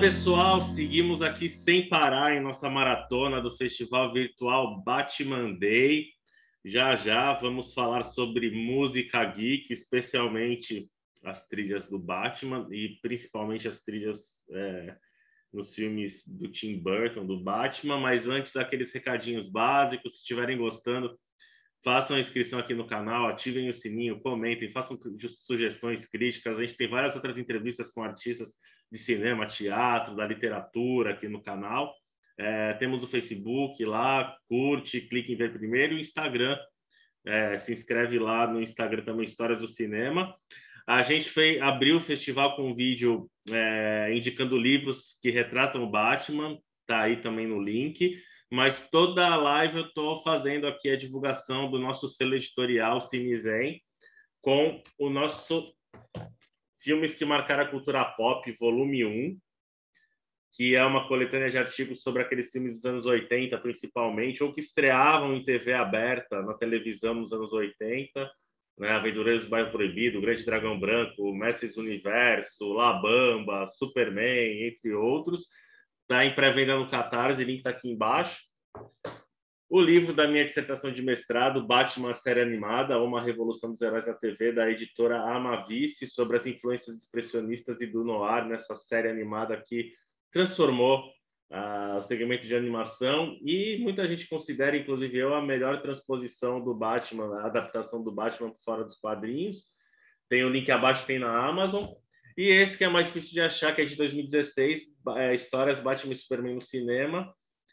pessoal, seguimos aqui sem parar em nossa maratona do Festival Virtual Batman Day. Já já vamos falar sobre música geek, especialmente as trilhas do Batman e principalmente as trilhas é, nos filmes do Tim Burton, do Batman. Mas antes, aqueles recadinhos básicos. Se estiverem gostando, façam a inscrição aqui no canal, ativem o sininho, comentem, façam sugestões, críticas. A gente tem várias outras entrevistas com artistas de cinema, teatro, da literatura aqui no canal. É, temos o Facebook lá, curte, clique em ver primeiro, e o Instagram. É, se inscreve lá no Instagram também, Histórias do Cinema. A gente fez, abriu o festival com um vídeo é, indicando livros que retratam o Batman, tá aí também no link. Mas toda a live eu estou fazendo aqui a divulgação do nosso selo editorial Cinizen com o nosso Filmes que marcaram a cultura pop, volume 1, que é uma coletânea de artigos sobre aqueles filmes dos anos 80, principalmente, ou que estreavam em TV aberta, na televisão nos anos 80, né? Aventureiros do Bairro Proibido, o Grande Dragão Branco, Mestres do Universo, La Bamba, Superman, entre outros. Está em pré-venda no Catarse, link está aqui embaixo. O livro da minha dissertação de mestrado, Batman, série animada, ou uma revolução dos heróis na TV, da editora Amavice, sobre as influências expressionistas e do noir nessa série animada que transformou uh, o segmento de animação e muita gente considera, inclusive eu, a melhor transposição do Batman, a adaptação do Batman fora dos quadrinhos. Tem o link abaixo, tem na Amazon. E esse que é mais difícil de achar, que é de 2016, é, Histórias Batman e Superman no Cinema,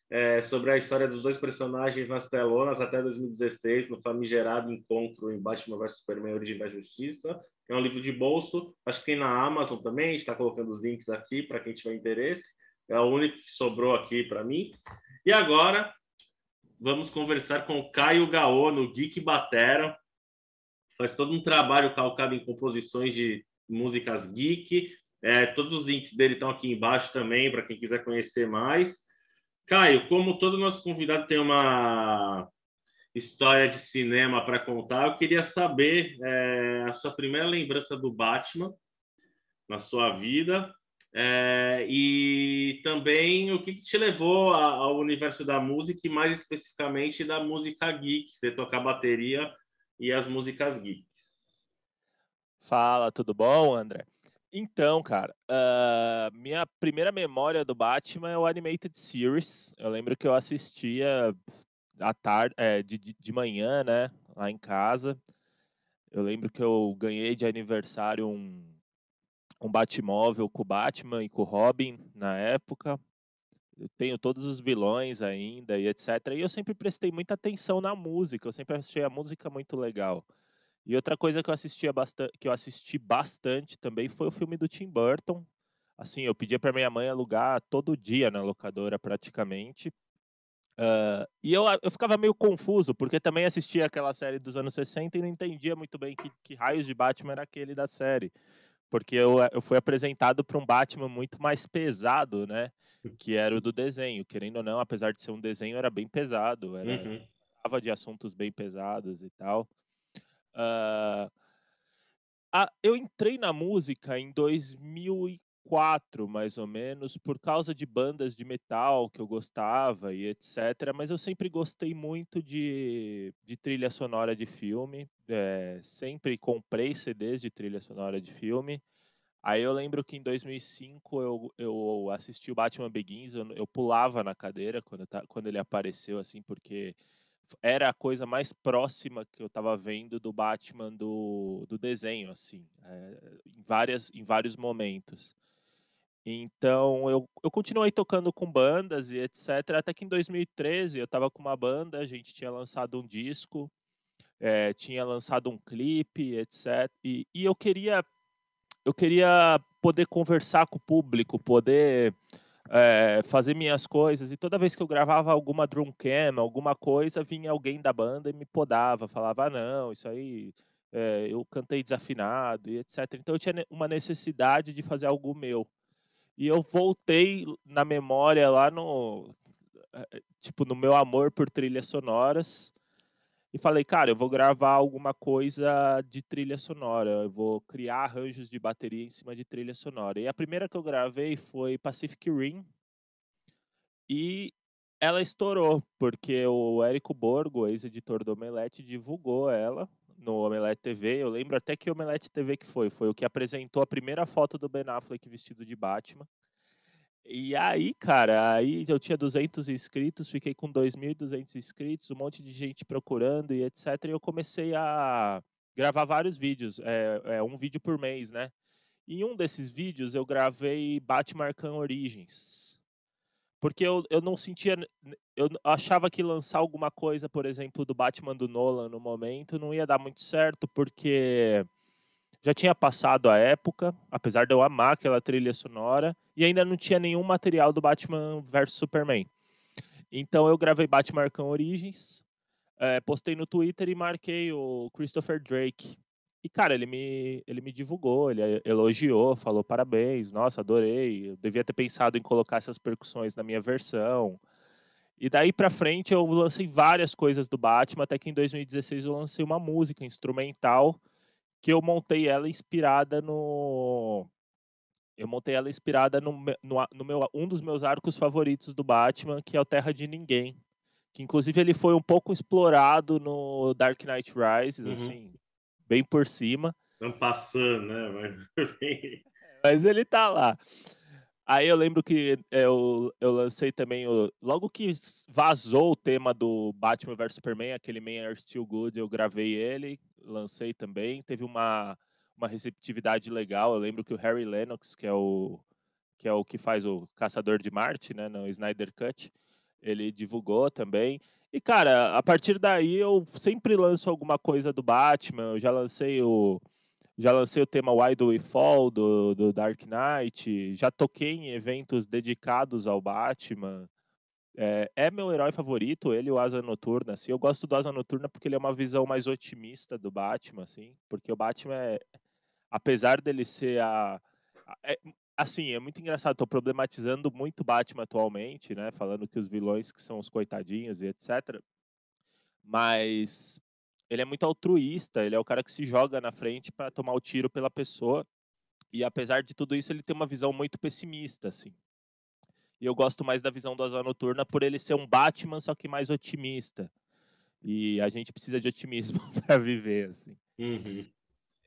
é, sobre a história dos dois personagens nas telonas até 2016, no famigerado encontro em Batman vs Superman Origem da Justiça. É um livro de bolso, acho que tem na Amazon também, está colocando os links aqui para quem tiver interesse. É o único que sobrou aqui para mim. E agora vamos conversar com o Caio Gaô no Geek Batera. Faz todo um trabalho calcado em composições de músicas geek. É, todos os links dele estão aqui embaixo também para quem quiser conhecer mais. Caio, como todo nosso convidado tem uma história de cinema para contar, eu queria saber é, a sua primeira lembrança do Batman na sua vida é, e também o que, que te levou a, ao universo da música e mais especificamente da música geek, você tocar bateria e as músicas geeks. Fala, tudo bom, André? Então, cara, uh, minha primeira memória do Batman é o Animated Series. Eu lembro que eu assistia à tarde, eh, é, de, de manhã, né, lá em casa. Eu lembro que eu ganhei de aniversário um, um Batmóvel com o Batman e com o Robin na época. Eu tenho todos os vilões ainda e etc. E eu sempre prestei muita atenção na música, eu sempre achei a música muito legal. E outra coisa que eu assistia bastante, que eu assisti bastante também foi o filme do Tim Burton. Assim, eu pedia para minha mãe alugar todo dia na locadora praticamente. Uh, e eu, eu ficava meio confuso, porque também assistia aquela série dos anos 60 e não entendia muito bem que, que raios de Batman era aquele da série. Porque eu, eu fui apresentado para um Batman muito mais pesado, né? Hum. Que era o do desenho. Querendo ou não, apesar de ser um desenho, era bem pesado. Era, uhum. Falava de assuntos bem pesados e tal. Uh, a, eu entrei na música em 2004, mais ou menos, por causa de bandas de metal que eu gostava e etc. Mas eu sempre gostei muito de, de trilha sonora de filme. É, sempre comprei CDs de trilha sonora de filme. Aí eu lembro que em 2005 eu, eu assisti o Batman Begins, eu, eu pulava na cadeira quando, tá, quando ele apareceu, assim, porque era a coisa mais próxima que eu estava vendo do Batman do, do desenho, assim, é, em, várias, em vários momentos. Então eu, eu continuei tocando com bandas e etc. Até que em 2013 eu estava com uma banda, a gente tinha lançado um disco, é, tinha lançado um clipe, etc. E, e eu queria eu queria poder conversar com o público, poder é, fazer minhas coisas. E toda vez que eu gravava alguma drum cam, alguma coisa, vinha alguém da banda e me podava, falava, ah, não, isso aí é, eu cantei desafinado e etc. Então eu tinha uma necessidade de fazer algo meu. E eu voltei na memória lá no eh, tipo no meu amor por trilhas sonoras e falei, cara, eu vou gravar alguma coisa de trilha sonora, eu vou criar arranjos de bateria em cima de trilha sonora. E a primeira que eu gravei foi Pacific Rim e ela estourou, porque o Érico Borgo, ex-editor do Omelete, divulgou ela no Omelete TV. Eu lembro até que Omelete TV que foi, foi o que apresentou a primeira foto do Ben Affleck vestido de Batman. E aí, cara, aí eu tinha 200 inscritos, fiquei com 2.200 inscritos, um monte de gente procurando e etc. E eu comecei a gravar vários vídeos, é, é um vídeo por mês, né? E em um desses vídeos eu gravei Batman Khan Origins. Porque eu, eu não sentia. Eu achava que lançar alguma coisa, por exemplo, do Batman do Nolan no momento não ia dar muito certo, porque já tinha passado a época, apesar de eu amar aquela trilha sonora, e ainda não tinha nenhum material do Batman vs Superman. Então eu gravei Batman Arkham Origins, é, postei no Twitter e marquei o Christopher Drake. E, cara, ele me, ele me divulgou, ele elogiou, falou parabéns, nossa, adorei, eu devia ter pensado em colocar essas percussões na minha versão. E daí pra frente eu lancei várias coisas do Batman, até que em 2016 eu lancei uma música instrumental que eu montei ela inspirada no. Eu montei ela inspirada no, no, no meu, um dos meus arcos favoritos do Batman, que é o Terra de Ninguém. Que inclusive ele foi um pouco explorado no Dark Knight Rises, uhum. assim, bem por cima. Não passando, né? Mas... É, mas ele tá lá. Aí eu lembro que eu, eu lancei também, o, logo que vazou o tema do Batman vs Superman, aquele Man Are Still Good, eu gravei ele, lancei também. Teve uma, uma receptividade legal. Eu lembro que o Harry Lennox, que é o que é o que faz o Caçador de Marte, né, no Snyder Cut, ele divulgou também. E cara, a partir daí eu sempre lanço alguma coisa do Batman. Eu já lancei o já lancei o tema Why Do We Fall do, do Dark Knight, já toquei em eventos dedicados ao Batman. É, é, meu herói favorito, ele o Asa Noturna, assim. Eu gosto do Asa Noturna porque ele é uma visão mais otimista do Batman, assim. Porque o Batman, é, apesar dele ser a... é, assim, é muito engraçado, estou problematizando muito Batman atualmente, né? Falando que os vilões que são os coitadinhos e etc. Mas ele é muito altruísta, ele é o cara que se joga na frente para tomar o tiro pela pessoa. E apesar de tudo isso, ele tem uma visão muito pessimista, assim. E eu gosto mais da visão do Asa Noturna por ele ser um Batman, só que mais otimista. E a gente precisa de otimismo para viver, assim. Uhum.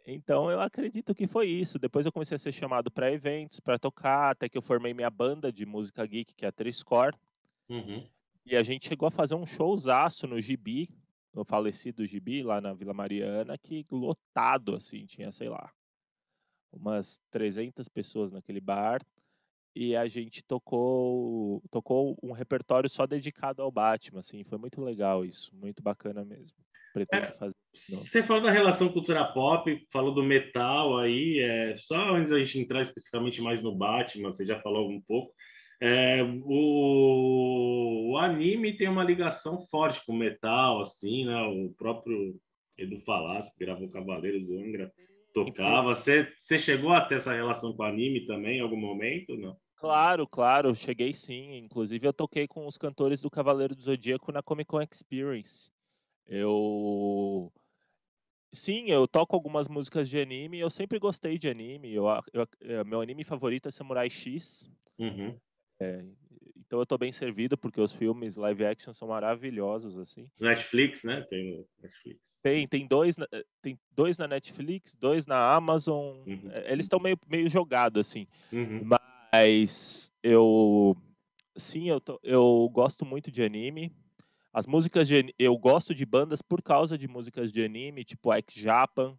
Então eu acredito que foi isso. Depois eu comecei a ser chamado para eventos, para tocar, até que eu formei minha banda de música geek, que é a Trescore. Uhum. E a gente chegou a fazer um showzaço no Gibi, no falecido Gibi, lá na Vila Mariana, que lotado, assim, tinha, sei lá, umas 300 pessoas naquele bar e a gente tocou tocou um repertório só dedicado ao Batman, assim, foi muito legal isso, muito bacana mesmo. Pretendo é, fazer. Você falou da relação cultura pop, falou do metal aí, é, só antes a gente entrar especificamente mais no Batman, você já falou um pouco. É, o, o anime tem uma ligação forte com o metal, assim, né? O próprio Edu que gravou Cavaleiros do Angra. Tocava. Tipo você chegou a ter essa relação com anime também em algum momento? Não. Claro, claro, cheguei sim. Inclusive, eu toquei com os cantores do Cavaleiro do Zodíaco na Comic Con Experience. Eu. Sim, eu toco algumas músicas de anime. Eu sempre gostei de anime. Eu, eu é, meu anime favorito é Samurai X. Uhum. É, então eu estou bem servido porque os filmes live action são maravilhosos assim. Netflix, né? Tem Netflix. Tem, tem dois, eh, tem dois na Netflix, dois na Amazon. Uhum. Eh, eles estão meio, meio jogados, assim. Uhum. Mas eu. Sim, eu, tô, eu gosto muito de anime. As músicas de, Eu gosto de bandas por causa de músicas de anime, tipo X Japan.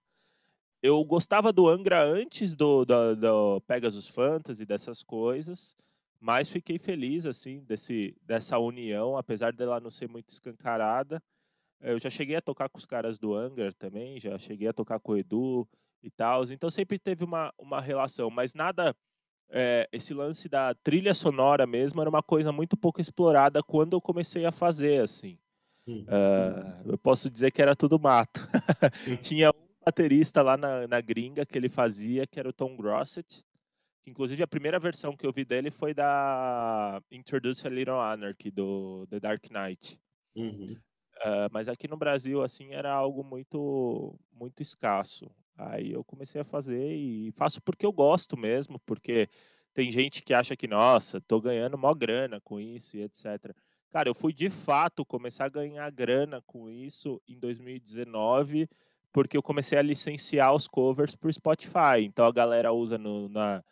Eu gostava do Angra antes do, do, do Pegasus Fantasy, dessas coisas. Mas fiquei feliz, assim, desse, dessa união, apesar dela não ser muito escancarada. Eu já cheguei a tocar com os caras do Hunger também, já cheguei a tocar com o Edu e tal. Então sempre teve uma, uma relação, mas nada. É, esse lance da trilha sonora mesmo era uma coisa muito pouco explorada quando eu comecei a fazer, assim. Uh, eu posso dizer que era tudo mato. Hum. Tinha um baterista lá na, na gringa que ele fazia, que era o Tom Grosset, Inclusive, a primeira versão que eu vi dele foi da Introduce a Little Anarchy, do The Dark Knight. Uhum. Ah, mas aqui no Brasil, assim, era algo muito, muito escasso. Aí eu comecei a fazer e faço porque eu gosto mesmo, porque tem gente que acha que, nossa, tô ganhando mó grana com isso e etc. Cara, eu fui de fato começar a ganhar grana com isso em 2019, porque eu comecei a licenciar os covers para o Spotify. Então a galera usa no, na,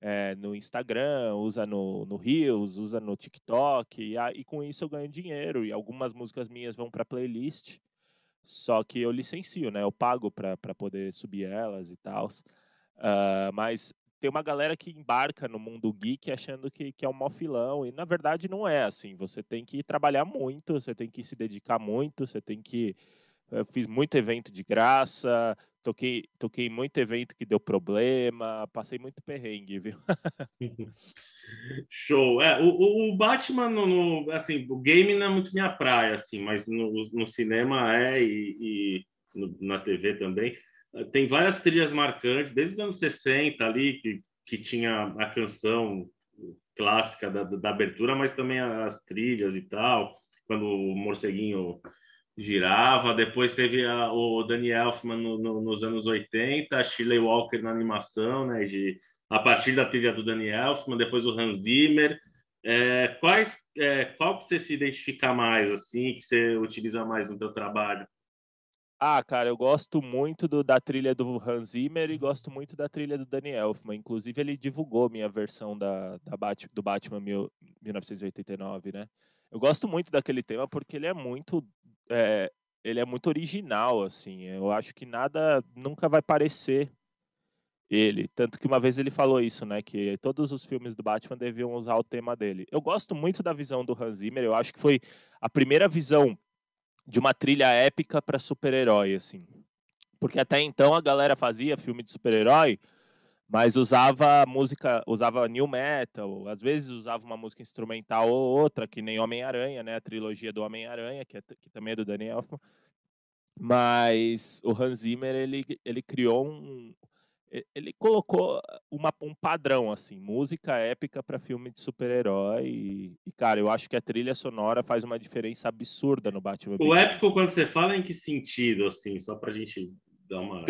é, no Instagram, usa no, no Reels, usa no TikTok, e, e com isso eu ganho dinheiro. E algumas músicas minhas vão para playlist, só que eu licencio, né? Eu pago para poder subir elas e tal. Uh, ah, mas tem uma galera que embarca no mundo geek achando que, que é um mofilão, e na verdade não é assim. Você tem que trabalhar muito, você tem que se dedicar muito, você tem que eu fiz muito evento de graça, toquei, toquei muito evento que deu problema, passei muito perrengue, viu? Show. É, o, o Batman, no, no, assim, o game não é muito minha praia, assim, mas no, no cinema é e, e no, na TV também. Eh, tem várias trilhas marcantes, desde os anos 60 ali, que, que tinha a canção clássica da, da abertura, mas também as trilhas e tal, quando o morceguinho girava. Depois teve a, o Daniel Elfman no, no, nos anos 80, Shirley Walker na animação, né? De, a partir da trilha do Daniel Elfman, depois o Hans Zimmer. É, quais, é, qual que você se identifica mais, assim, que você utiliza mais no seu trabalho? Ah, cara, eu gosto muito do, da trilha do Hans Zimmer e gosto muito da trilha do Danny Elfman. Inclusive, ele divulgou minha versão da, da Bat, do Batman mil, 1989, né? Eu gosto muito daquele tema porque ele é muito é, ele é muito original, assim. Eu acho que nada nunca vai parecer ele. Tanto que uma vez ele falou isso, né? Que todos os filmes do Batman deviam usar o tema dele. Eu gosto muito da visão do Hans Zimmer. Eu acho que foi a primeira visão de uma trilha épica para super-herói, assim. Porque até então a galera fazia filme de super-herói mas usava música, usava new metal, às vezes usava uma música instrumental ou outra, que nem Homem-Aranha, né, a trilogia do Homem-Aranha, que, é, que, também é do Daniel Elfman. Mas o Hans Zimmer, ele, ele criou um ele colocou eh, uma, um padrão assim, música épica para filme de super-herói e, e, cara, eu acho que a trilha sonora faz uma diferença absurda no Batman. O épico quando você fala em que sentido assim, só pra gente dar uma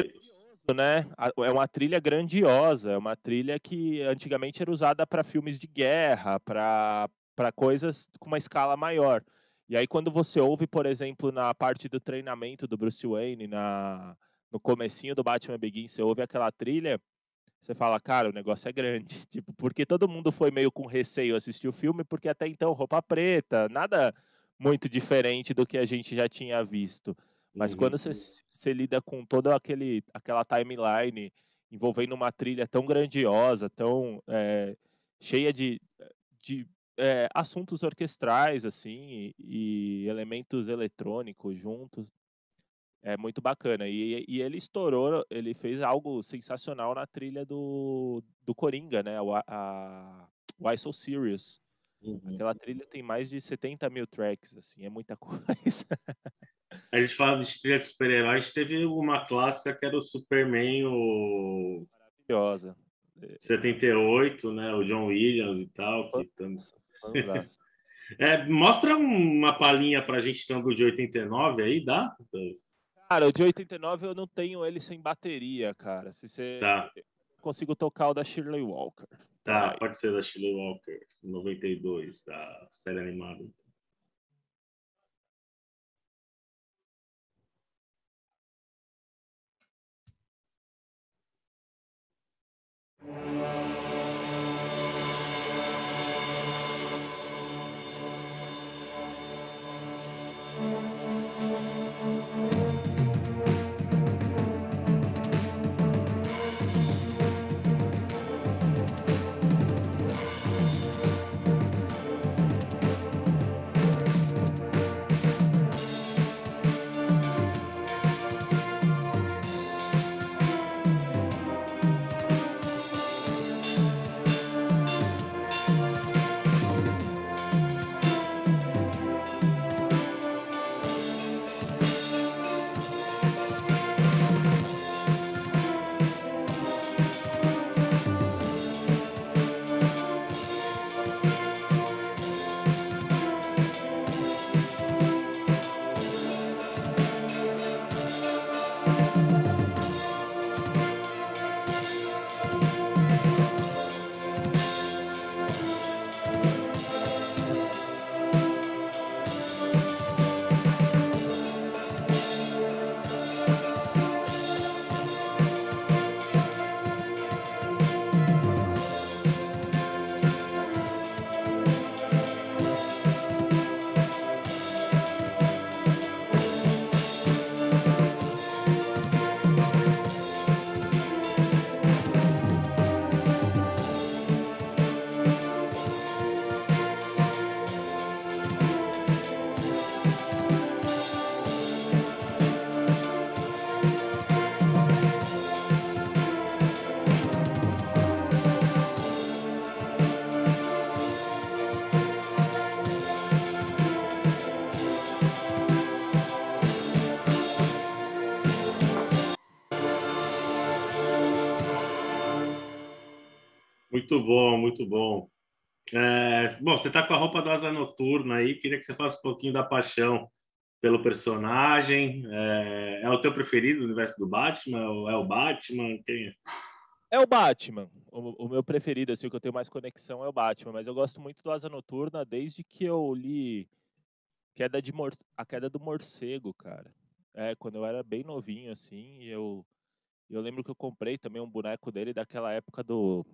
né? É uma trilha grandiosa, é uma trilha que antigamente era usada para filmes de guerra, para coisas com uma escala maior. E aí quando você ouve, por exemplo, na parte do treinamento do Bruce Wayne, na no comecinho do Batman Begins, você ouve aquela trilha, você fala, cara, o negócio é grande. Tipo, porque todo mundo foi meio com receio assistir o filme, porque até então roupa preta, nada muito diferente do que a gente já tinha visto. Mas uhum. quando você, você lida com toda aquele, aquela timeline envolvendo uma trilha tão grandiosa, tão é, cheia de, de é, assuntos orquestrais, assim, e, e, elementos eletrônicos juntos, é muito bacana. E, e, ele estourou, ele fez algo sensacional na trilha do, do Coringa, né? A, a Why So Serious. Uhum. Aquela trilha tem mais de 70 mil tracks, assim, é muita coisa. A gente fala de trilha de super-heróis, teve uma clássica que era o Superman, o... Maravilhosa. 78, é. né? O John Williams e tal. Que estamos... é, mostra uma palhinha pra gente, tango então, de 89 aí, dá? Cara, o de 89 eu não tenho ele sem bateria, cara. Se você... Tá consigo tocar o da Shirley Walker. Tá, pode ser da Shirley Walker, 92, da série animada. Música Muito bom, muito bom. É, bom, você está com a roupa do Asa Noturna aí, queria que você faça um pouquinho da paixão pelo personagem. É, é o teu preferido do universo do Batman? é o Batman? Quem é? É o Batman. O, o, meu preferido, assim, o que eu tenho mais conexão é o Batman. Mas eu gosto muito do Asa Noturna desde que eu li Queda de Mor A Queda do Morcego, cara. É, quando eu era bem novinho, assim, eu, eu lembro que eu comprei também um boneco dele daquela época do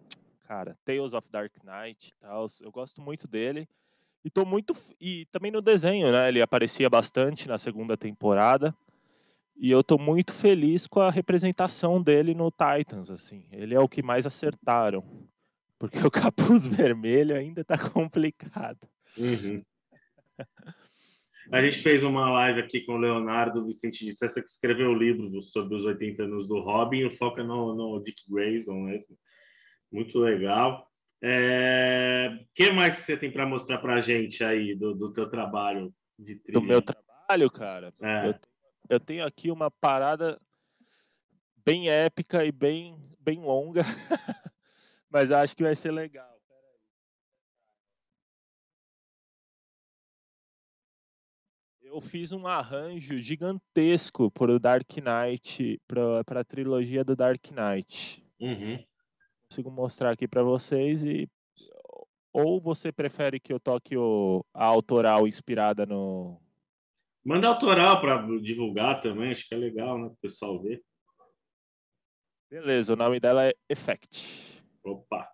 cara. Tales of Dark Knight e tal. Eu gosto muito dele. E tô muito. E também no desenho, né? Ele aparecia bastante na segunda temporada. E eu tô muito feliz com a representação dele no Titans, assim. Ele é o que mais acertaram. Porque o capuz vermelho ainda tá complicado. Uhum. A gente fez uma live aqui com o Leonardo Vicente de Sessa, que escreveu o livro sobre os 80 anos do Robin, o foco é no, no Dick Grayson mesmo. Né? Muito legal. O é... que mais você tem para mostrar para a gente aí do, do teu trabalho de trilha? Do meu trabalho, cara? É. Eu, eu, tenho aqui uma parada bem épica e bem, bem longa, mas acho que vai ser legal. Eu fiz um arranjo gigantesco para o Dark Knight, para a trilogia do Dark Knight. Uhum consigo mostrar aqui para vocês e eh, ou você prefere que eu toque o, a autoral inspirada no Manda autoral para divulgar também, acho que é legal, né, o pessoal ver. Beleza, o nome dela é Effect. Opa.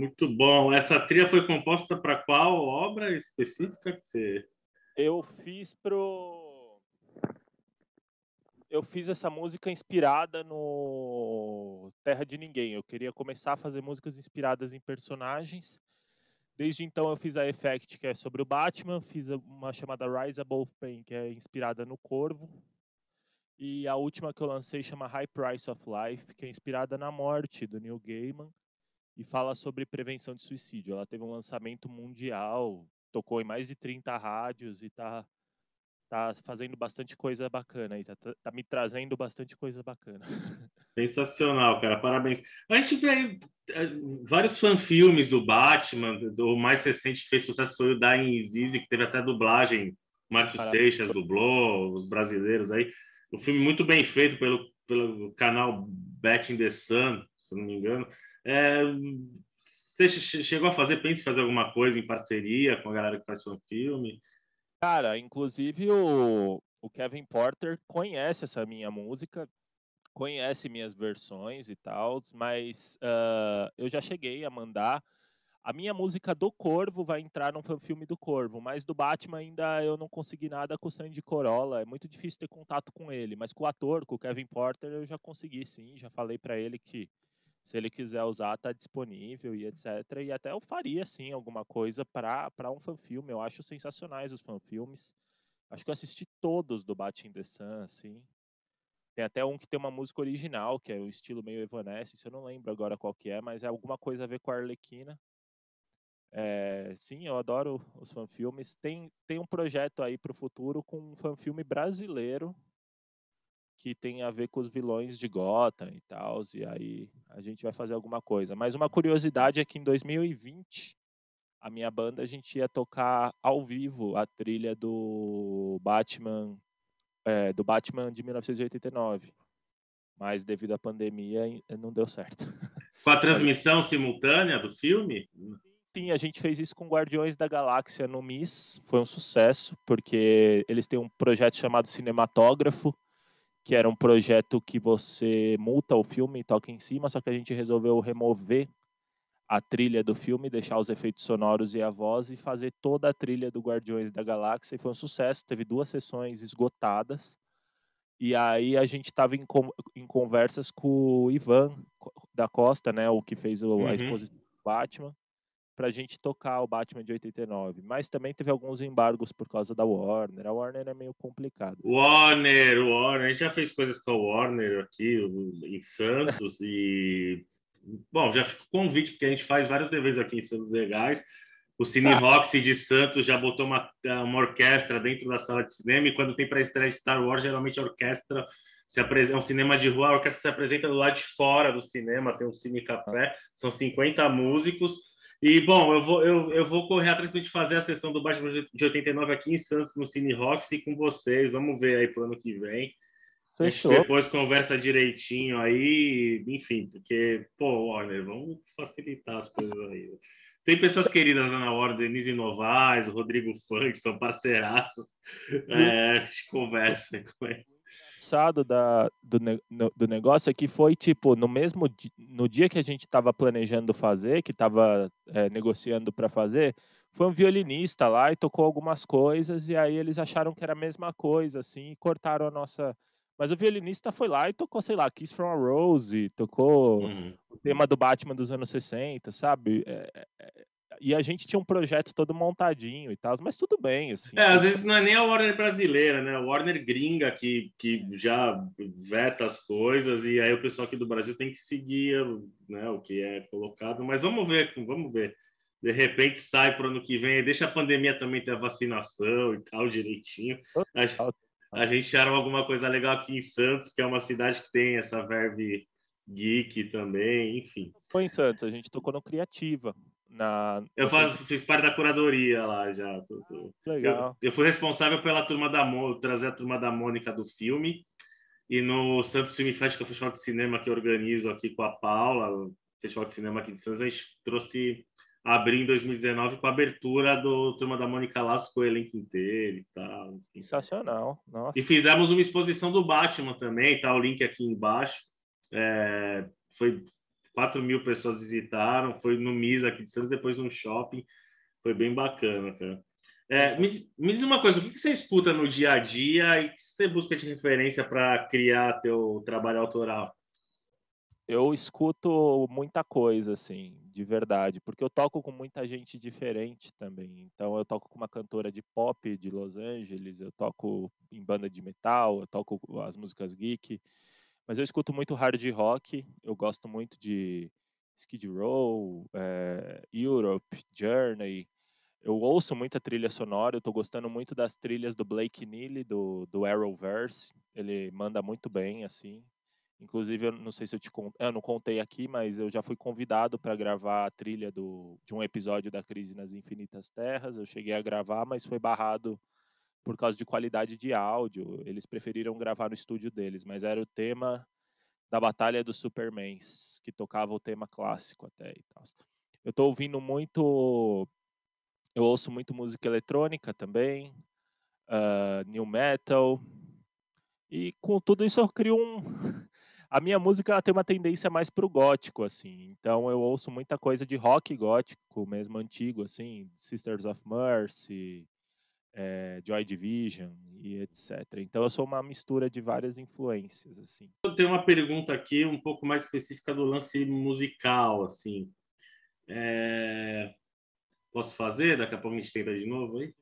Muito bom. Essa trilha foi composta para qual obra específica que você... Eu fiz pro eu fiz essa música inspirada no Terra de Ninguém. Eu queria começar a fazer músicas inspiradas em personagens. Desde então eu fiz a Effect, que é sobre o Batman, fiz uma chamada Rise Above Pain, que é inspirada no Corvo. E a última que eu lancei chama High Price of Life, que é inspirada na morte do Neil Gaiman e fala sobre prevenção de suicídio. Ela teve um lançamento mundial, tocou em mais de 30 rádios e está tá fazendo bastante coisa bacana aí, tá, tá, me trazendo bastante coisa bacana. Sensacional, cara, parabéns. A gente vê aí eh, vários fanfilmes do Batman, do mais recente que fez sucesso foi o Dying Zizi, que teve até dublagem, Márcio Seixas dublou, os brasileiros aí. Um filme muito bem feito pelo, pelo canal Batman the Sun, se não me engano. É, você chegou a fazer, pensa em fazer alguma coisa em parceria com a galera que faz seu filme? Cara, inclusive o, o Kevin Porter conhece essa minha música, conhece minhas versões e tal, mas uh, eu já cheguei a mandar. A minha música do Corvo vai entrar no filme do Corvo, mas do Batman ainda eu não consegui nada com o Sandy Corolla. É muito difícil ter contato com ele, mas com o ator, com o Kevin Porter, eu já consegui sim. Já falei para ele que se ele quiser usar, tá disponível e etc. E até eu faria, assim alguma coisa para um fanfilme. Eu acho sensacionais os fanfilmes. Acho que eu assisti todos do Bat in the Sun, assim. Tem até um que tem uma música original, que é o um estilo meio Evanescence, eu não lembro agora qual que é, mas é alguma coisa a ver com a Arlequina. É, sim, eu adoro os fanfilmes. Tem, tem um projeto aí para o futuro com um fanfilme brasileiro que tem a ver com os vilões de Gotham e tal, e aí a gente vai fazer alguma coisa. Mas uma curiosidade é que em 2020 a minha banda a gente ia tocar ao vivo a trilha do Batman é, do Batman de 1989. Mas devido à pandemia eh, não deu certo. Com a transmissão simultânea do filme? Sim, a gente fez isso com Guardiões da Galáxia no MIS. Foi um sucesso, porque eles têm um projeto chamado Cinematógrafo, que era um projeto que você multa o filme e toca em cima, só que a gente resolveu remover a trilha do filme, deixar os efeitos sonoros e a voz e fazer toda a trilha do Guardiões da Galáxia. E foi um sucesso, teve duas sessões esgotadas. E aí a gente estava em, em, conversas com o Ivan da Costa, né, o que fez a uhum. exposição do Batman, para a gente tocar o Batman de 89. Mas também teve alguns embargos por causa da Warner. A Warner é meio complicado. Warner, Warner. A gente já fez coisas com a Warner aqui em Santos e. Bom, já fica o convite, porque a gente faz vários eventos aqui em Santos legais. O Cine tá. Roxy de Santos já botou uma, uma orquestra dentro da sala de cinema e quando tem para estreia Star Wars, geralmente a orquestra se apresenta, é um cinema de rua, a orquestra se apresenta do lado de fora do cinema, tem um cine café, são 50 músicos e, bom, eu vou, eu, eu vou correr atrás de fazer a sessão do Batman de 89 aqui em Santos, no Cine Rocks, e com vocês. Vamos ver aí o ano que vem. Fechou. depois conversa direitinho aí, enfim, porque, pô, Warner, vamos facilitar as coisas aí. Tem pessoas queridas na hora, Denise Novaes, o Rodrigo Funk, são parceiraços. É, a gente conversa com ele engraçado da, do, do negócio é que foi tipo no mesmo no dia que a gente estava planejando fazer, que estava é, eh, negociando para fazer, foi um violinista lá e tocou algumas coisas e aí eles acharam que era a mesma coisa assim e cortaram a nossa. Mas o violinista foi lá e tocou, sei lá, Kiss from a Rose, tocou uhum. o tema do Batman dos anos 60, sabe? É, é, é e a gente tinha um projeto todo montadinho e tal, mas tudo bem, assim. É, às vezes não é nem a Warner brasileira, né? A Warner gringa que, que já veta as coisas e aí o pessoal aqui do Brasil tem que seguir né, o que é colocado. Mas vamos ver, vamos ver. De repente sai para o ano que vem, deixa a pandemia também ter a vacinação e tal direitinho. A, a gente arma alguma coisa legal aqui em Santos, que é uma cidade que tem essa verve geek também, enfim. Foi em Santos, a gente tocou no Criativa na. Eu faço, fiz parte da curadoria lá já. Tô, tô. Legal. Eu, eu, fui responsável pela turma da Mônica, trazer a turma da Mônica do filme. E no Santos Filme Fest, que é o festival de cinema que organizo aqui com a Paula, o festival de cinema aqui de Santos, a gente trouxe abrir em 2019 com a abertura do Turma da Mônica Laço com o elenco inteiro e tal. Assim. Sensacional, nossa. E fizemos uma exposição do Batman também, tá o link aqui embaixo. É, foi 4 mil pessoas visitaram, foi no MIS aqui de Santos, depois no shopping, foi bem bacana, cara. É, me, me, diz uma coisa, o que, você escuta no dia a dia e o que você busca de referência para criar teu trabalho autoral? Eu escuto muita coisa, assim, de verdade, porque eu toco com muita gente diferente também. Então, eu toco com uma cantora de pop de Los Angeles, eu toco em banda de metal, eu toco as músicas geek, mas eu escuto muito hard rock, eu gosto muito de Skid Row, é, Europe, Journey. Eu ouço muita trilha sonora, eu estou gostando muito das trilhas do Blake Neely, do, do Arrowverse. Ele manda muito bem, assim. Inclusive, eu não sei se eu te contei, é, eu não contei aqui, mas eu já fui convidado para gravar a trilha do, de um episódio da Crise nas Infinitas Terras. Eu cheguei a gravar, mas foi barrado por causa de qualidade de áudio. Eles preferiram gravar no estúdio deles, mas era o tema da Batalha dos Supermans, que tocava o tema clássico até e tal. Eu estou ouvindo muito. Eu ouço muito música eletrônica também, uh, new metal. E com tudo isso eu crio um. A minha música ela tem uma tendência mais pro gótico, assim. Então eu ouço muita coisa de rock gótico, mesmo antigo, assim, Sisters of Mercy, é, Joy Division e etc. Então eu sou uma mistura de várias influências assim. Eu tenho uma pergunta aqui um pouco mais específica do lance musical assim. É... Posso fazer? Daqui a pouco me tenta de novo aí.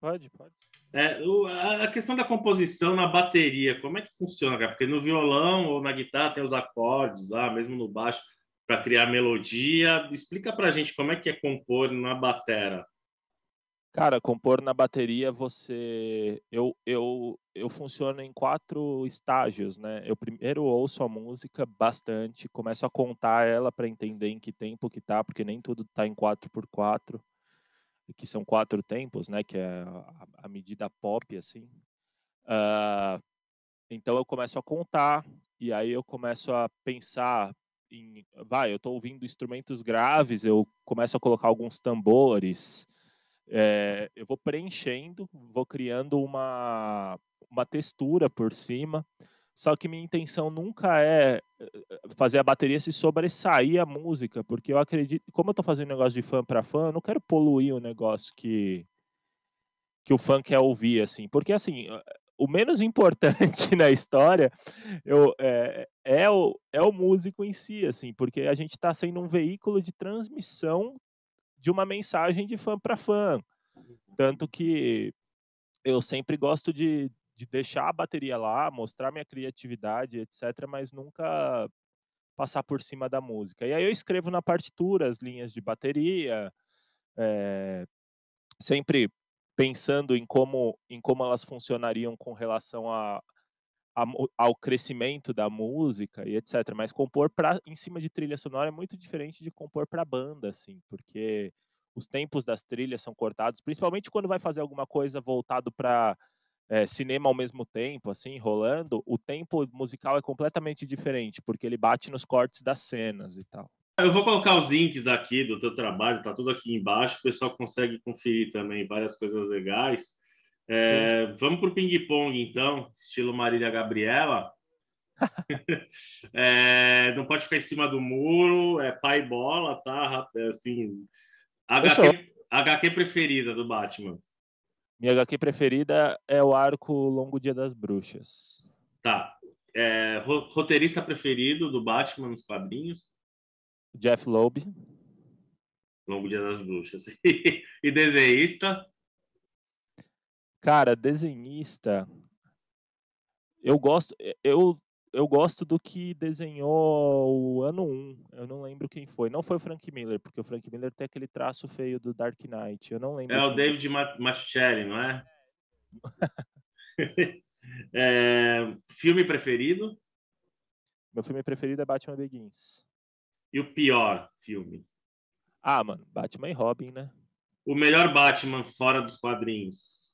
Pode, pode. É, o, a questão da composição na bateria, como é que funciona, cara? Porque no violão ou na guitarra tem os acordes, ah, mesmo no baixo, para criar melodia. Explica para a gente como é que é compor na batera. Cara, compor na bateria você. Eu, eu, eu funciono em quatro estágios, né? Eu primeiro ouço a música bastante, começo a contar ela para entender em que tempo que tá, porque nem tudo tá em 4x4, que são quatro tempos, né? Que é a, a medida pop, assim. Uh, então eu começo a contar, e aí eu começo a pensar em. Vai, eu tô ouvindo instrumentos graves, eu começo a colocar alguns tambores é, eu vou preenchendo, vou criando uma, uma textura por cima. Só que minha intenção nunca é eh, fazer a bateria se sobressair a música, porque eu acredito, como eu estou fazendo negócio de fã para fã, eu não quero poluir o um negócio que que o fã quer ouvir assim, porque assim, ah, o menos importante na história eu, é, é, o, é o músico em si, assim, porque a gente está sendo um veículo de transmissão de uma mensagem de fã para fã. Uhum. Tanto que eu sempre gosto de, de deixar a bateria lá, mostrar minha criatividade, etc., mas nunca passar por cima da música. E aí eu escrevo na partitura as linhas de bateria, é, sempre pensando em como, em como elas funcionariam com relação a, ao crescimento da música e etc. Mas compor pra, em cima de trilha sonora é muito diferente de compor para banda, assim, porque os tempos das trilhas são cortados, principalmente quando vai fazer alguma coisa voltado para é, eh, cinema ao mesmo tempo, assim, rolando, o tempo musical é completamente diferente, porque ele bate nos cortes das cenas e tal. Eu vou colocar os links aqui do teu trabalho, tá tudo aqui embaixo, o pessoal consegue conferir também várias coisas legais. É, vamos para o ping-pong, então, estilo Marília Gabriela. é, não pode ficar em cima do muro, é pai bola, tá? É, assim, HQ, HQ preferida do Batman. Minha HQ preferida é o arco Longo Dia das Bruxas. Tá. É, roteirista preferido do Batman nos quadrinhos? Jeff Loeb. Longo Dia das Bruxas. e desenhista? Cara, desenhista. Eu gosto. Eh, eu, eu gosto do que desenhou o ano 1. Eu não lembro quem foi. Não foi o Frank Miller, porque o Frank Miller tem aquele traço feio do Dark Knight. Eu não lembro. É o David Machichelli, não é? é? Filme preferido? Meu filme preferido é Batman Begins. E o pior filme? Ah, mano, Batman e Robin, né? O melhor Batman fora dos quadrinhos.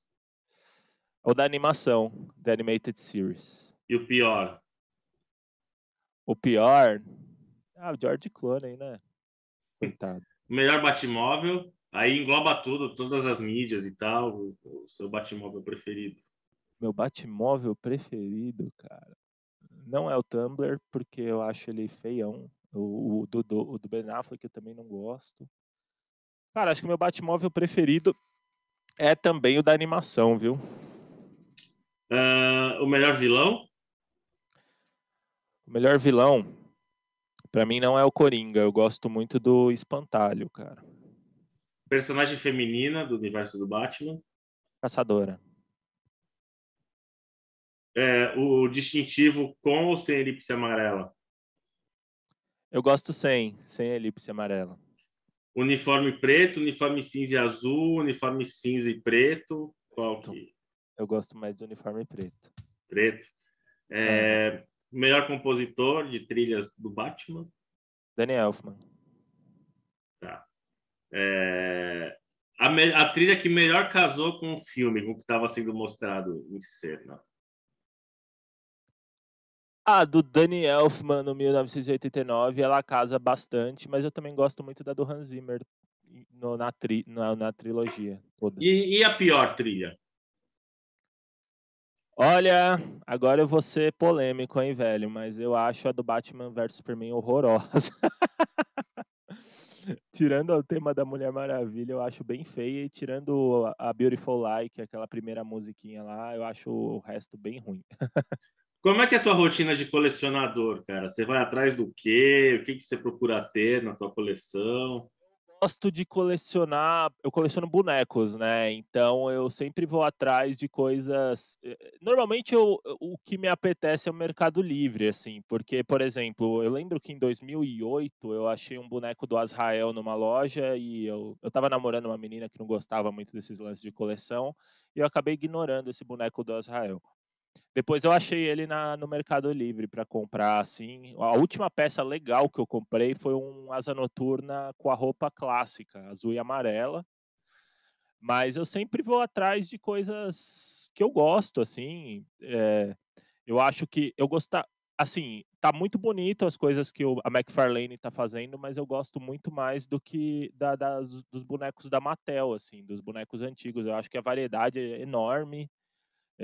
Ou da animação, da Animated Series. E o pior? O pior? Ah, o George Clooney, né? Coitado. O melhor Batmóvel, aí engloba tudo, todas as mídias e tal. O, o seu Batmóvel preferido. Meu Batmóvel preferido, cara. Não é o Tumblr, porque eu acho ele feião. O, o, do, do, o do Ben Affleck eu também não gosto. Cara, acho que o meu Batmóvel preferido é também o da animação, viu? Uh, o melhor vilão? O melhor vilão, para mim, não é o Coringa. Eu gosto muito do Espantalho, cara. Personagem feminina do universo do Batman? Caçadora. É, o distintivo com ou sem elipse amarela? Eu gosto sem, sem elipse amarela. Uniforme preto, uniforme cinza e azul, uniforme cinza e preto, qual então, que... Eu gosto mais do uniforme preto. Preto. É, melhor compositor de trilhas do Batman? Daniel Elfman. Tá. É, a, me, a, trilha que melhor casou com o filme, com o que estava sendo mostrado em cena. A ah, do Danny Elfman, no 1989, ela casa bastante, mas eu também gosto muito da do Hans Zimmer no, na, tri, na, na trilogia toda. E, e a pior trilha? Olha, agora eu vou ser polêmico, hein, velho? Mas eu acho a do Batman vs Superman horrorosa. tirando o tema da Mulher Maravilha, eu acho bem feia. E tirando a Beautiful Like, é aquela primeira musiquinha lá, eu acho o resto bem ruim. Como é que é a sua rotina de colecionador, cara? Você vai atrás do quê? O que, que você procura ter na sua coleção? gosto de colecionar, eu coleciono bonecos, né? Então eu sempre vou atrás de coisas. Eh, normalmente eu, o que me apetece é o Mercado Livre, assim, porque, por exemplo, eu lembro que em 2008 eu achei um boneco do Azrael numa loja e eu, eu tava namorando uma menina que não gostava muito desses lances de coleção e eu acabei ignorando esse boneco do Azrael. Depois eu achei ele na, no Mercado Livre para comprar, assim. A última peça legal que eu comprei foi um asa noturna com a roupa clássica, azul e amarela. Mas eu sempre vou atrás de coisas que eu gosto, assim. É, eu acho que eu gosto assim, tá muito bonito as coisas que o, a McFarlane tá fazendo, mas eu gosto muito mais do que da, das, dos bonecos da Mattel, assim, dos bonecos antigos. Eu acho que a variedade é enorme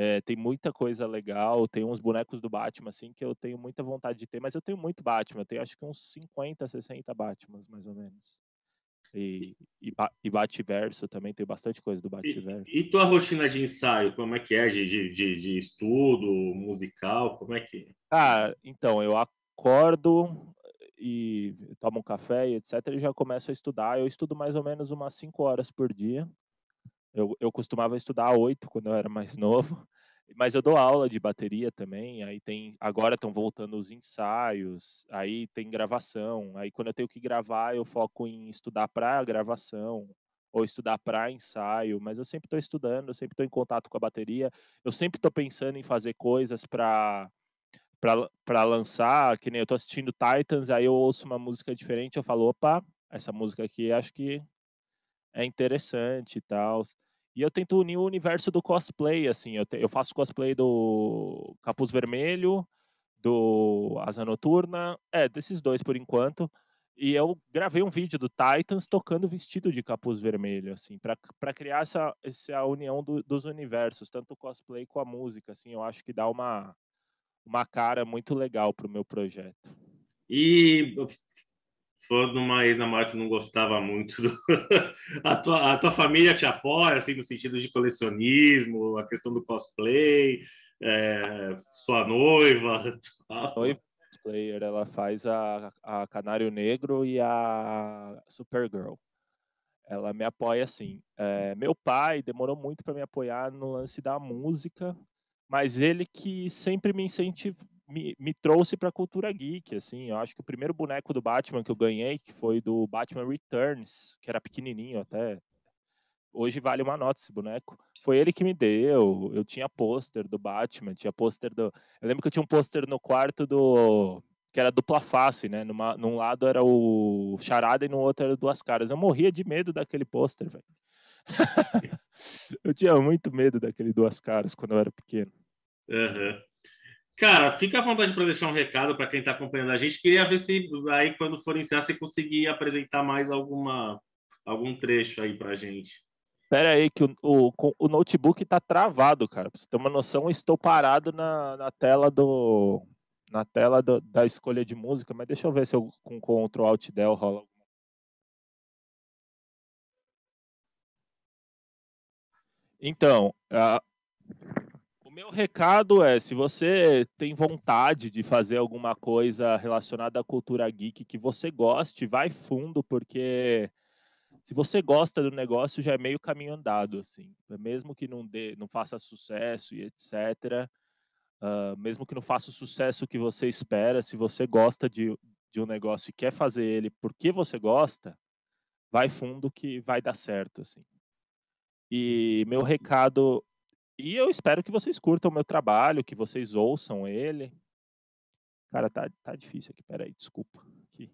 é, tem muita coisa legal, tem uns bonecos do Batman, assim, que eu tenho muita vontade de ter, mas eu tenho muito Batman, eu tenho acho que uns 50, 60 Batmans, mais ou menos. E, e, e Bativerso também, tem bastante coisa do Bativerso. E, e tua rotina de ensaio, como é que é? De, de, de estudo, musical, como é que... Ah, então, eu acordo e tomo um café e etc, e já começo a estudar. Eu estudo mais ou menos umas 5 horas por dia, eu, eu costumava estudar oito quando eu era mais novo, mas eu dou aula de bateria também. Aí tem agora estão voltando os ensaios, aí tem gravação. Aí quando eu tenho que gravar, eu foco em estudar para gravação ou estudar para ensaio, mas eu sempre estou estudando, eu sempre estou em contato com a bateria, eu sempre estou pensando em fazer coisas para para lançar, que nem eu estou assistindo Titans, aí eu ouço uma música diferente, eu falo, opa, essa música aqui acho que é interessante e tal. E eu tento unir o universo do cosplay, assim. Eu, te, eu faço cosplay do Capuz Vermelho, do Asa Noturna, é, desses dois por enquanto. E eu gravei um vídeo do Titans tocando vestido de capuz vermelho, assim, para criar essa, essa união do, dos universos, tanto o cosplay com a música, assim, eu acho que dá uma, uma cara muito legal pro meu projeto. E fã de uma ex-namorada que não gostava muito. Do... a, tua, a tua família te apoia, assim, no sentido de colecionismo, a questão do cosplay, é, sua noiva. Tal. Noiva cosplayer, ela faz a, a Canário Negro e a Supergirl. Ela me apoia sim. É, meu pai demorou muito para me apoiar no lance da música, mas ele que sempre me incentivou me, me trouxe para a cultura geek, assim. Eu acho que o primeiro boneco do Batman que eu ganhei, que foi do Batman Returns, que era pequenininho até. Hoje vale uma nota esse boneco. Foi ele que me deu. Eu tinha pôster do Batman, tinha pôster do. Eu lembro que eu tinha um pôster no quarto do que era dupla face, né? Numa, num lado era o Charada e no outro era Duas Caras. Eu morria de medo daquele pôster, velho. eu tinha muito medo daquele Duas Caras quando eu era pequeno. Uhum. Cara, fica à vontade para deixar um recado para quem está acompanhando a gente. Queria ver se aí quando for iniciar você conseguir apresentar mais alguma algum trecho aí para a gente. Pera aí que o, o, o notebook está travado, cara. Para você ter uma noção, eu estou parado na, na tela do na tela do, da escolha de música, mas deixa eu ver se eu com Ctrl Alt Del rola Então, meu recado é: se você tem vontade de fazer alguma coisa relacionada à cultura geek que você goste, vai fundo, porque se você gosta do negócio, já é meio caminho andado, assim. Mesmo que não dê, não faça sucesso e etc. Uh, ah, mesmo que não faça o sucesso que você espera, se você gosta de, de um negócio e quer fazer ele porque você gosta, vai fundo que vai dar certo, assim. E meu recado e eu espero que vocês curtam o meu trabalho, que vocês ouçam ele. Cara, tá, tá difícil aqui, peraí, desculpa. Aqui.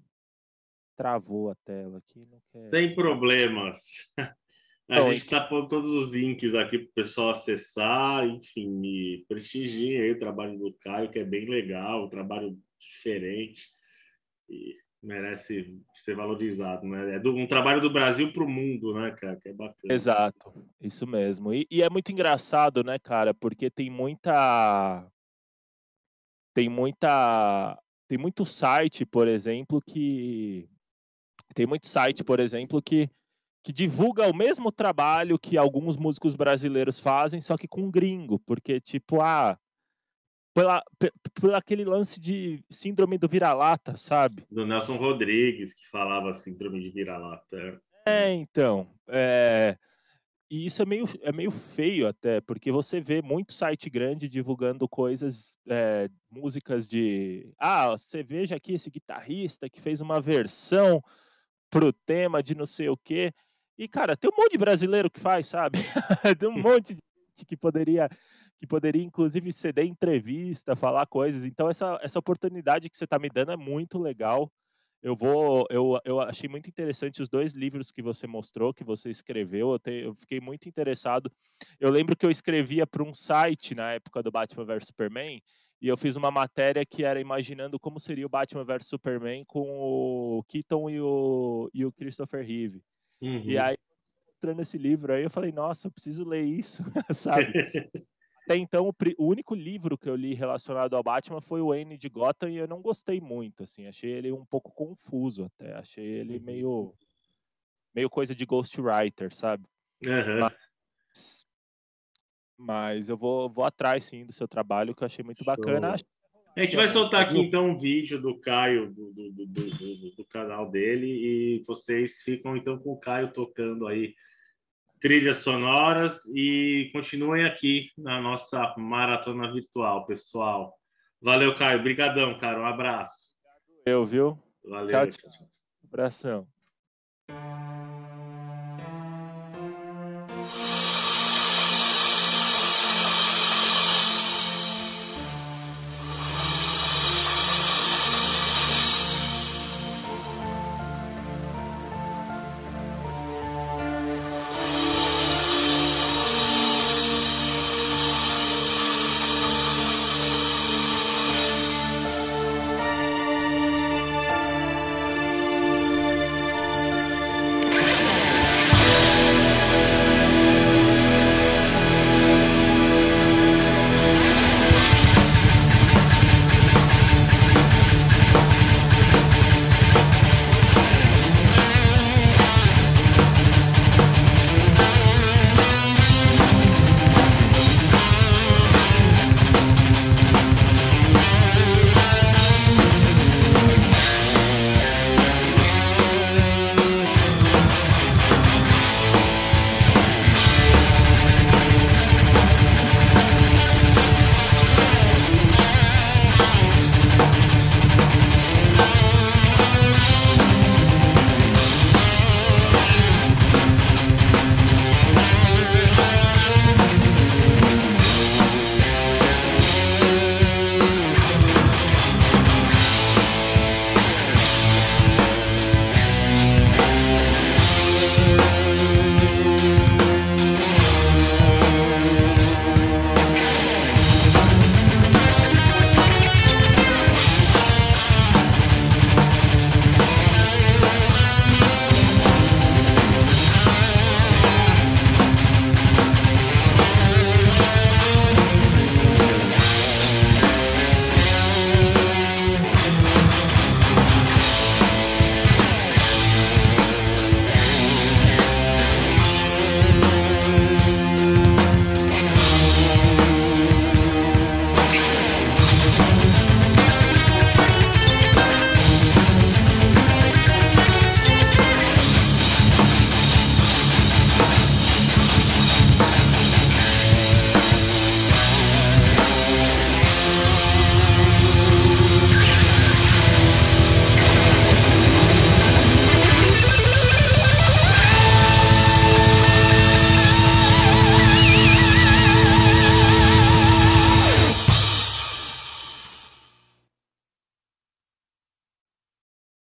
Travou a tela aqui. Sem problemas. A Bom, então, gente tá pondo todos os links aqui para o pessoal acessar, enfim, e o trabalho do Caio, que é bem legal, um trabalho diferente. E merece ser valorizado, né? É do, um trabalho do Brasil para o mundo, né, cara? Que é bacana. Exato, isso mesmo. E, e, é muito engraçado, né, cara? Porque tem muita, tem muita, tem muito site, por exemplo, que tem muito site, por exemplo, que que divulga o mesmo trabalho que alguns músicos brasileiros fazem, só que com gringo, porque tipo, ah, pela, pela aquele lance de síndrome do vira-lata, sabe? Do Nelson Rodrigues, que falava síndrome de vira-lata. É, então. É... E isso é meio, é meio feio até, porque você vê muito site grande divulgando coisas, é, músicas de. Ah, você veja aqui esse guitarrista que fez uma versão pro tema de não sei o quê. E, cara, tem um monte de brasileiro que faz, sabe? tem um monte de gente que poderia, que poderia inclusive ceder entrevista, falar coisas. Então essa, essa oportunidade que você está me dando é muito legal. Eu vou, eu, eu achei muito interessante os dois livros que você mostrou, que você escreveu. Eu, te, eu fiquei muito interessado. Eu lembro que eu escrevia para um site na época do Batman vs Superman e eu fiz uma matéria que era imaginando como seria o Batman vs Superman com o Keaton e o, e o Christopher Reeve. Uhum. E aí mostrando esse livro aí, eu falei, nossa, eu preciso ler isso, sabe? Até então, o, único livro que eu li relacionado ao Batman foi o N de Gotham e eu não gostei muito, assim, achei ele um pouco confuso até, achei ele uhum. meio meio coisa de ghostwriter, sabe? Uhum. Mas, mas, eu vou, vou atrás, sim, do seu trabalho, que eu achei muito bacana. A gente vai soltar aqui então um vídeo do Caio, do, do, do, do, canal dele, e vocês ficam então com o Caio tocando aí trilhas sonoras e continuem aqui na nossa maratona virtual, pessoal. Valeu, Caio. Obrigadão, cara. Um abraço. Eu, viu? Valeu. Tchau, tchau. tchau. Abração.